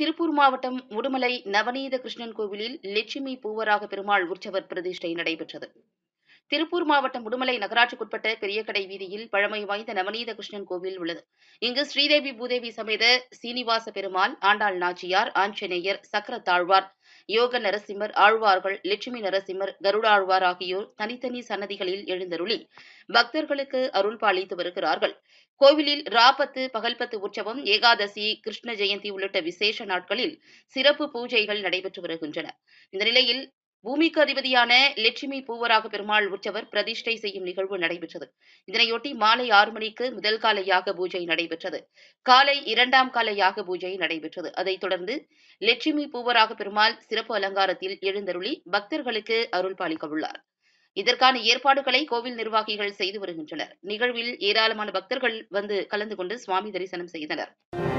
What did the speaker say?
திருப்பூர் மாவட்டம் உடுமலை நவநீத கிருஷ்ணன் கோவிலில் லட்சுமி பூவராக பெருமாள் உற்சவர் பிரதிஷ்டை நடைபெற்றது திருப்பூர் மாவட்டம் உடுமலை நகராட்சிக்குட்பட்ட பெரியக்கடை வீதியில் பழமை வாய்ந்த நவநீத கிருஷ்ணன் கோவில் உள்ளது இங்கு ஸ்ரீதேவி பூதேவி சமேத சீனிவாச பெருமாள் ஆண்டாள் நாச்சியார் ஆஞ்சநேயர் சக்கர தாழ்வார் யோக நரசிம்மர் ஆழ்வார்கள் லட்சுமி நரசிம்மர் கருடாழ்வார் ஆகியோர் தனித்தனி சன்னதிகளில் எழுந்தருளி பக்தர்களுக்கு அருள் பாலித்து வருகிறார்கள் கோவிலில் ராபத்து பகல்பத்து உற்சவம் ஏகாதசி கிருஷ்ண ஜெயந்தி உள்ளிட்ட விசேஷ நாட்களில் சிறப்பு பூஜைகள் நடைபெற்று வருகின்றன இந்த நிலையில் பூமிக்கு அதிபதியான லட்சுமி பூவராக பெருமாள் உற்சவர் பிரதிஷ்டை செய்யும் நிகழ்வு நடைபெற்றது இதனையொட்டி மாலை ஆறு மணிக்கு முதல் கால யாக பூஜை நடைபெற்றது காலை இரண்டாம் கால யாக பூஜை நடைபெற்றது அதைத் தொடர்ந்து லட்சுமி பூவராக பெருமாள் சிறப்பு அலங்காரத்தில் எழுந்தருளி பக்தர்களுக்கு அருள் பாலிக்க உள்ளார் இதற்கான ஏற்பாடுகளை கோவில் நிர்வாகிகள் செய்து வருகின்றனர் நிகழ்வில் ஏராளமான பக்தர்கள் வந்து கலந்து கொண்டு சுவாமி தரிசனம் செய்தனர்